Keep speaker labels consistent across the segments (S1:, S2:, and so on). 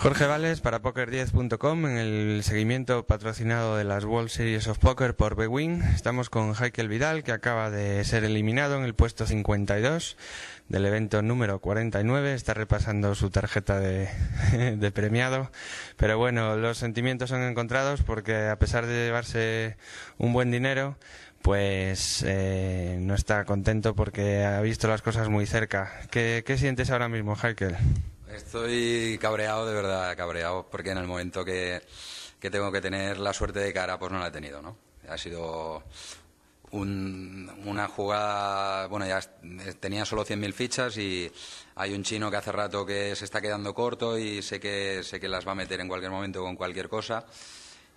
S1: Jorge Vales para poker10.com en el seguimiento patrocinado de las World Series of Poker por Bewin. Estamos con Heikel Vidal que acaba de ser eliminado en el puesto 52 del evento número 49. Está repasando su tarjeta de, premiado. Pero bueno, los sentimientos son encontrados porque a pesar de llevarse un buen dinero, pues eh, no está contento porque ha visto las cosas muy cerca. ¿Qué, sientes ahora mismo, Heikel?
S2: Estoy cabreado, de verdad, cabreado, porque en el momento que, tengo que tener la suerte de cara, pues no la he tenido, ¿no? Ha sido una jugada, bueno, ya tenía solo 100.000 fichas y hay un chino que hace rato que se está quedando corto y sé que, sé que las va a meter en cualquier momento con cualquier cosa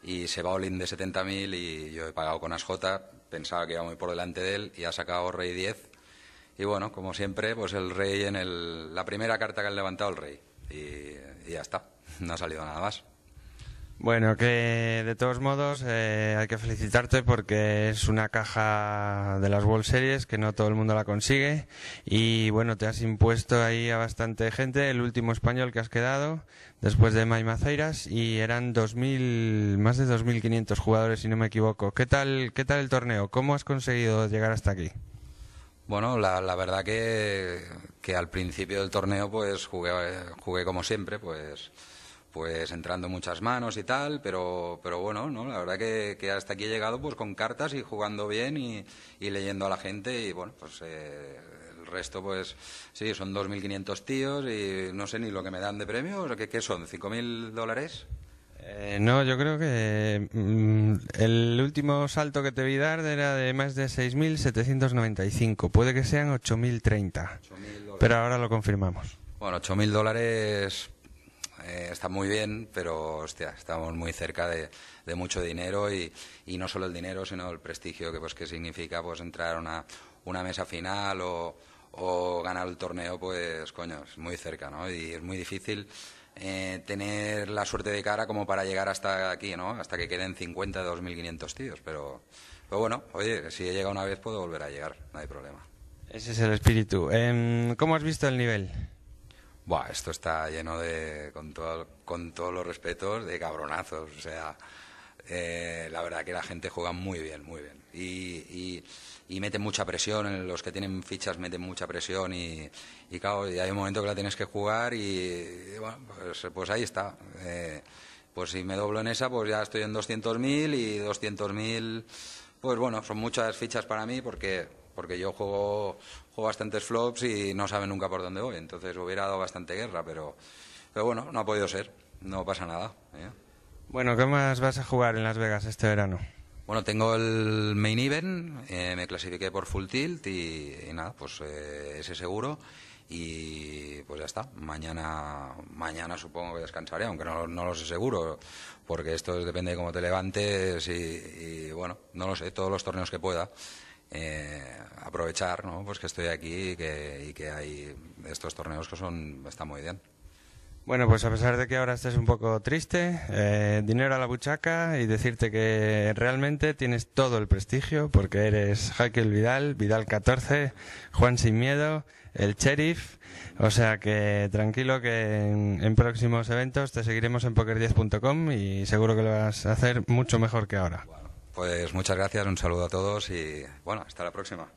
S2: y se va Olin de 70.000 y yo he pagado con Asjota, pensaba que iba muy por delante de él y ha sacado Rey 10 y bueno, como siempre, pues el rey en el, la primera carta que han levantado el rey. Y, ya está, no ha salido nada más.
S1: Bueno, que de todos modos eh, hay que felicitarte porque es una caja de las World Series que no todo el mundo la consigue y bueno, te has impuesto ahí a bastante gente, el último español que has quedado después de May y eran 2000 más de 2500 jugadores si no me equivoco. ¿Qué tal qué tal el torneo? ¿Cómo has conseguido llegar hasta aquí?
S2: Bueno, la, verdad que, que, al principio del torneo pues jugué, jugué como siempre, pues pues entrando muchas manos y tal, pero, pero bueno, ¿no? la verdad que, que hasta aquí he llegado pues con cartas y jugando bien y, leyendo a la gente y bueno, pues eh, el resto pues sí, son 2.500 tíos y no sé ni lo que me dan de premio, ¿qué, qué son? ¿5.000 dólares?
S1: Eh, no, yo creo que mm, el último salto que te vi dar era de más de 6.795. Puede que sean 8.030. Pero ahora lo confirmamos.
S2: Bueno, 8.000 dólares eh, está muy bien, pero estamos muy cerca de, mucho dinero y, no solo el dinero, sino el prestigio que, pues, que significa pues, entrar a una mesa final o o ganar el torneo, pues coño, es muy cerca, ¿no? Y es muy difícil eh, tener la suerte de cara como para llegar hasta aquí, ¿no? Hasta que queden 50 2.500 tíos, pero, bueno, oye, si he llegado una vez puedo volver a llegar, no hay problema. Ese es el
S1: espíritu. Em, ¿Cómo has visto el nivel?
S2: Buah, esto está lleno de, con todos los respetos, de cabronazos. O sea, eh, la verdad que la gente juega muy bien, muy bien. Y, mete meten mucha presión, los que tienen fichas meten mucha presión y, claro, hay un momento que la tienes que jugar y, bueno, pues, pues, ahí está. Eh, pues si me doblo en esa, pues ya estoy en 200.000 y 200.000, pues bueno, son muchas fichas para mí porque, porque yo juego, juego bastantes flops y no saben nunca por dónde voy. Entonces hubiera dado bastante guerra, pero, pero bueno, no ha podido ser, no pasa nada. ¿eh?
S1: Bueno, ¿qué más vas a jugar en Las Vegas este verano?
S2: Bueno, tengo el main event, eh, me clasifiqué por full tilt y, nada, pues eh, ese seguro y pues ya está. Mañana, mañana supongo que descansaré, aunque no, lo sé seguro, porque esto depende de cómo te levantes y, bueno, no lo sé, todos los torneos que pueda. Eh, aprovechar, ¿no? Pues que estoy aquí y que, y que hay estos torneos que son, está muy bien.
S1: Bueno, pues a pesar de que ahora estés un poco triste, eh, dinero a la buchaca y decirte que realmente tienes todo el prestigio porque eres Jaquel Vidal, Vidal 14, Juan Sin Miedo, el sheriff. O sea que tranquilo que en, en próximos eventos te seguiremos en poker10.com y seguro que lo vas a hacer mucho mejor que ahora.
S2: Pues muchas gracias, un saludo a todos y bueno, hasta la próxima.